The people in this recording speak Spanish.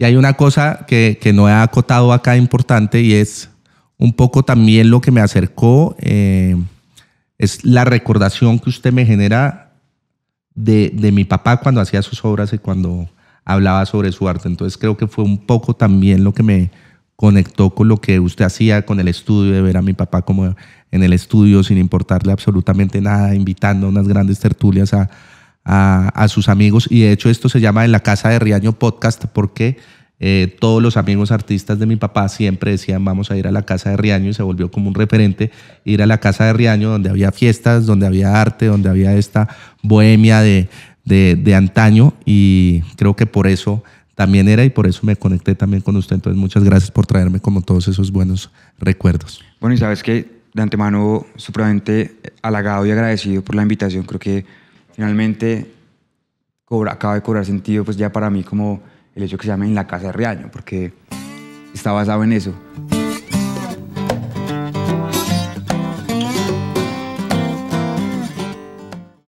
Y hay una cosa que, no he acotado acá importante y es un poco también lo que me acercó, eh, es la recordación que usted me genera de, de mi papá cuando hacía sus obras y cuando hablaba sobre su arte. Entonces creo que fue un poco también lo que me conectó con lo que usted hacía, con el estudio, de ver a mi papá como en el estudio sin importarle absolutamente nada, invitando a unas grandes tertulias a, a, sus amigos. Y de hecho esto se llama En la Casa de Riaño Podcast porque eh, todos los amigos artistas de mi papá siempre decían vamos a ir a la Casa de Riaño y se volvió como un referente ir a la Casa de Riaño donde había fiestas, donde había arte, donde había esta bohemia de, de antaño y creo que por eso también era y por eso me conecté también con usted. Entonces muchas gracias por traerme como todos esos buenos recuerdos. Bueno y sabes que de antemano supremamente halagado y agradecido por la invitación. Creo que finalmente cobra, acaba de cobrar sentido pues ya para mí como el hecho que se llame En la Casa de Reaño, porque está basado en eso.